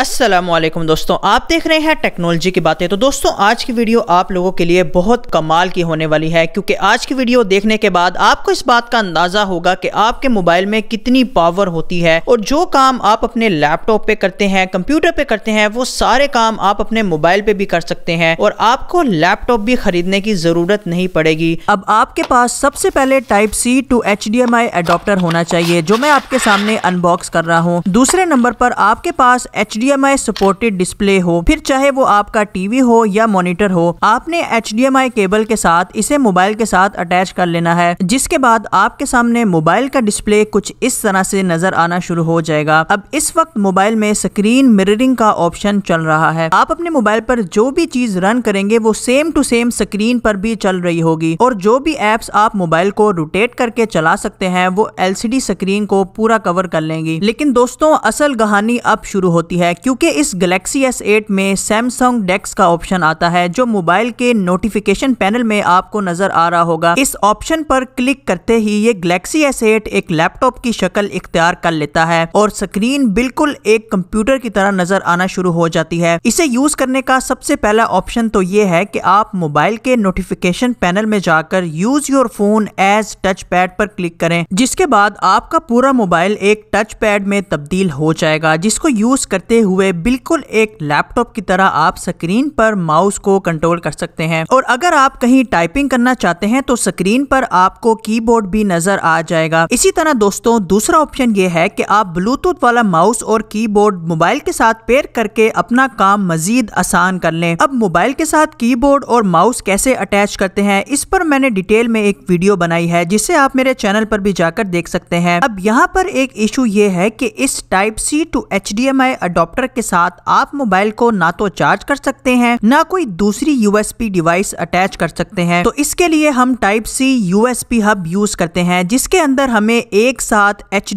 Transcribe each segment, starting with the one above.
असलम दोस्तों आप देख रहे हैं टेक्नोलॉजी की बातें तो दोस्तों आज की वीडियो आप लोगों के लिए बहुत कमाल की होने वाली है क्योंकि आज की वीडियो देखने के बाद आपको इस बात का अंदाज़ा होगा कि आपके मोबाइल में कितनी पावर होती है और जो काम आप अपने लैपटॉप पे करते हैं कंप्यूटर पे करते हैं वो सारे काम आप अपने मोबाइल पे भी कर सकते हैं और आपको लैपटॉप भी खरीदने की ज़रूरत नहीं पड़ेगी अब आपके पास सबसे पहले type C to H adapter होना चाहिए जो मैं आपके सामने अनबॉक्स कर रहा हूँ दूसरे नंबर पर आपके पास एच HDMI सपोर्टेड डिस्प्ले हो फिर चाहे वो आपका टीवी हो या मॉनिटर हो आपने एच केबल के साथ इसे मोबाइल के साथ अटैच कर लेना है जिसके बाद आपके सामने मोबाइल का डिस्प्ले कुछ इस तरह से नजर आना शुरू हो जाएगा अब इस वक्त मोबाइल में स्क्रीन मिररिंग का ऑप्शन चल रहा है आप अपने मोबाइल पर जो भी चीज रन करेंगे वो सेम टू सेम स्क्रीन पर भी चल रही होगी और जो भी एप्स आप मोबाइल को रोटेट करके चला सकते हैं वो एलसीडी स्क्रीन को पूरा कवर कर लेंगी लेकिन दोस्तों असल कहानी अब शुरू होती है क्योंकि इस गलेक्सी एस एट में सैमसंग डेक्स का ऑप्शन आता है जो मोबाइल के नोटिफिकेशन पैनल में आपको नजर आ रहा होगा इस ऑप्शन पर क्लिक करते ही ये गलेक्सी एस एट एक लैपटॉप की शक्ल इख्तियार कर लेता है और स्क्रीन बिल्कुल एक कंप्यूटर की तरह नजर आना शुरू हो जाती है इसे यूज करने का सबसे पहला ऑप्शन तो ये है की आप मोबाइल के नोटिफिकेशन पैनल में जाकर use your phone as touch pad पर क्लिक करें जिसके बाद आपका पूरा मोबाइल एक टच पैड में तब्दील हो जाएगा जिसको यूज करते हुए बिल्कुल एक लैपटॉप की तरह आप स्क्रीन पर माउस को कंट्रोल कर सकते हैं और अगर आप कहीं टाइपिंग करना चाहते हैं तो स्क्रीन पर आपको कीबोर्ड भी नजर आ जाएगा इसी तरह दोस्तों दूसरा ऑप्शन ये है कि आप ब्लूटूथ वाला माउस और कीबोर्ड मोबाइल के साथ पेयर करके अपना काम मजीद आसान कर लें अब मोबाइल के साथ कीबोर्ड और माउस कैसे अटैच करते हैं इस पर मैंने डिटेल में एक वीडियो बनाई है जिसे आप मेरे चैनल पर भी जाकर देख सकते हैं अब यहाँ पर एक इशू ये है कि इस type C to H D M I adopt adapter के साथ आप मोबाइल को ना तो चार्ज कर सकते हैं ना कोई दूसरी यूएसपी डिवाइस अटैच कर सकते हैं तो इसके लिए हम type C USB hub use करते हैं जिसके अंदर हमें एक साथ एच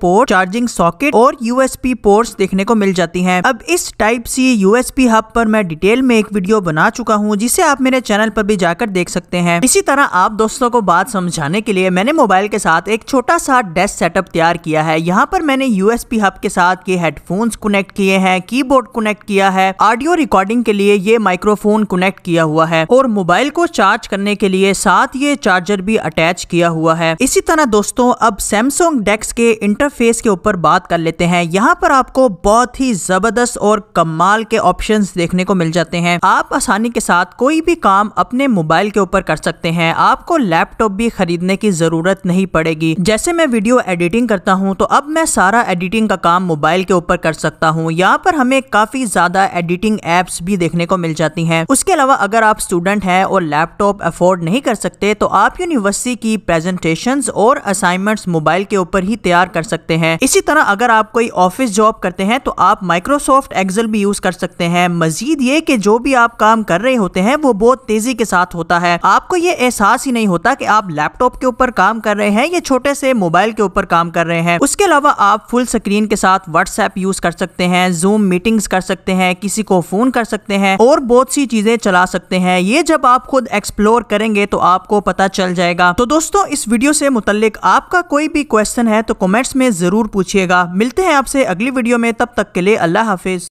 पोर्ट चार्जिंग सॉकेट और यूएसपी पोर्ट देखने को मिल जाती है अब इस टाइप सी यूएसपी हब पर मैं डिटेल में एक वीडियो बना चुका हूँ जिसे आप मेरे चैनल पर भी जाकर देख सकते हैं इसी तरह आप दोस्तों को बात समझाने के लिए मैंने मोबाइल के साथ एक छोटा सा डेस्क सेटअप तैयार किया है यहाँ पर मैंने यूएसपी हब के साथ ये हेडफोन्स कनेक्ट किए हैं कीबोर्ड कनेक्ट किया है ऑडियो रिकॉर्डिंग के लिए ये माइक्रोफोन कनेक्ट किया हुआ है और मोबाइल को चार्ज करने के लिए साथ ये चार्जर भी अटैच किया हुआ है इसी तरह दोस्तों अब सैमसंग डेक्स के इंटरफेस के ऊपर बात कर लेते हैं यहाँ पर आपको बहुत ही जबरदस्त और कमाल के ऑप्शन देखने को मिल जाते हैं आप आसानी के साथ कोई भी काम अपने मोबाइल के ऊपर कर सकते हैं आपको लैपटॉप भी खरीदने की जरूरत नहीं पड़ेगी जैसे मैं वीडियो एडिटिंग करता हूँ तो अब मैं सारा एडिटिंग का काम मोबाइल के ऊपर कर सकता हूँ हूँ यहाँ पर हमें काफी ज्यादा एडिटिंग एप्स भी देखने को मिल जाती हैं उसके अलावा अगर आप स्टूडेंट हैं और लैपटॉप अफोर्ड नहीं कर सकते तो आप यूनिवर्सिटी की प्रेजेंटेशन और असाइनमेंट मोबाइल के ऊपर ही तैयार कर सकते हैं इसी तरह अगर आप कोई ऑफिस जॉब करते हैं तो आप माइक्रोसॉफ्ट एक्सेल भी यूज कर सकते हैं मजीद ये की जो भी आप काम कर रहे होते हैं वो बहुत तेजी के साथ होता है आपको ये एहसास ही नहीं होता की आप लैपटॉप के ऊपर काम कर रहे हैं या छोटे से मोबाइल के ऊपर काम कर रहे हैं उसके अलावा आप फुल स्क्रीन के साथ व्हाट्सएप यूज कर सकते हैं हैं जूम मीटिंग्स कर सकते हैं किसी को फोन कर सकते हैं और बहुत सी चीजें चला सकते हैं ये जब आप खुद एक्सप्लोर करेंगे तो आपको पता चल जाएगा तो दोस्तों इस वीडियो से मुतलिक आपका कोई भी क्वेश्चन है तो कॉमेंट्स में जरूर पूछिएगा मिलते हैं आपसे अगली वीडियो में तब तक के लिए अल्लाह हाफिज